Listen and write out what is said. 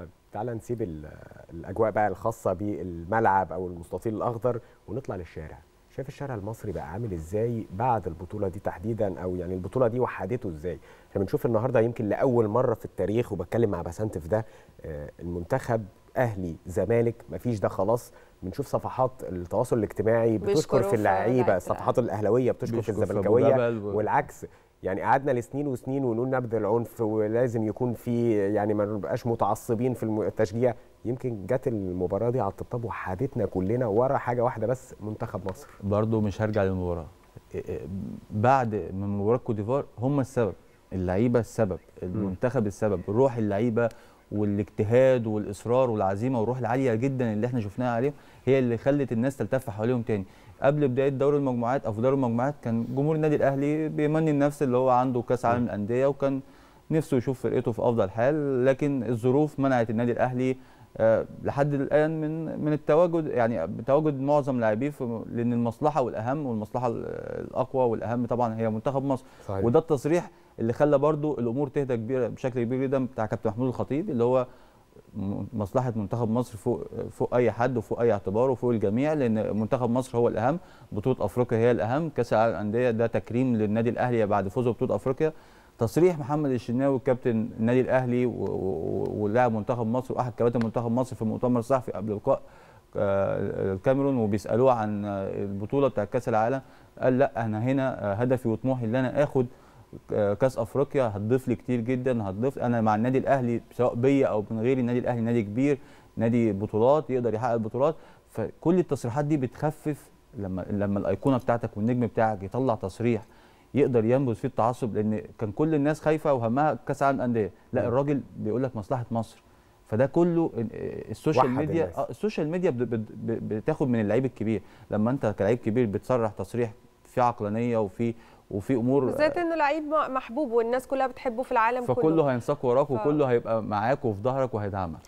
طيب تعال نسيب الاجواء بقى الخاصه بالملعب او المستطيل الاخضر ونطلع للشارع شايف الشارع المصري بقى عامل ازاي بعد البطوله دي تحديدا او يعني البطوله دي وحدته ازاي احنا بنشوف النهارده يمكن لاول مره في التاريخ وبتكلم مع بسنت في ده آه، المنتخب اهلي زمالك مفيش ده خلاص بنشوف صفحات التواصل الاجتماعي بتشكر في اللعيبه الصفحات الاهلاويه بتشكر في الزملكاويه والعكس يعني قعدنا لسنين وسنين ونقول نبذ العنف ولازم يكون في يعني ما نبقاش متعصبين في التشجيع يمكن جت المباراه دي على الطبطاب وحادتنا كلنا ورا حاجه واحده بس منتخب مصر برضه مش هرجع للمباراه إيه، إيه، بعد من مباراه كوت ديفوار هم السبب اللعيبه السبب المنتخب السبب روح اللعيبه والاجتهاد والاصرار والعزيمه والروح العاليه جدا اللي احنا شفناها عليهم هي اللي خلت الناس تلتف حواليهم تاني قبل بدايه دوري المجموعات او في دوري المجموعات كان جمهور النادي الاهلي بيمني النفس اللي هو عنده كاس عالم الانديه وكان نفسه يشوف فرقته في افضل حال لكن الظروف منعت النادي الاهلي آه، لحد الان من من التواجد يعني تواجد معظم لاعبيه لان المصلحه والاهم والمصلحه الاقوى والاهم طبعا هي منتخب مصر صحيح. وده التصريح اللي خلى برضو الامور تهدى كبيره بشكل كبير جدا بتاع كابتن محمود الخطيب اللي هو مصلحه منتخب مصر فوق فوق اي حد وفوق اي اعتبار وفوق الجميع لان منتخب مصر هو الاهم بطوله افريقيا هي الاهم كاس العالم للانديه ده تكريم للنادي الاهلي بعد فوزه ببطوله افريقيا تصريح محمد الشناوي كابتن النادي الاهلي ولاعب منتخب مصر واحد كباتن منتخب مصر في المؤتمر الصحفي قبل لقاء آه، الكاميرون وبيسالوه عن البطوله بتاع كاس العالم قال لا انا هنا آه، هدفي وطموحي ان انا اخد كاس افريقيا هتضيف لي كتير جدا هتضيف انا مع النادي الاهلي سواء بيا او من غيري النادي الاهلي نادي كبير نادي بطولات يقدر يحقق البطولات فكل التصريحات دي بتخفف لما لما الايقونه بتاعتك والنجم بتاعك يطلع تصريح يقدر ينبذ فيه التعصب لان كان كل الناس خايفه وهمها كاس العالم الانديه لا الراجل بيقول لك مصلحه مصر فده كله السوشيال ميديا آه السوشيال ميديا بتاخد من اللعيب الكبير لما انت كلاعب كبير بتصرح تصريح في عقلانيه وفي وفي امور بالذات انه لعيب محبوب والناس كلها بتحبه في العالم فكله كله هينساق وراك وكله هيبقى معاك وفي ظهرك وهيدعمك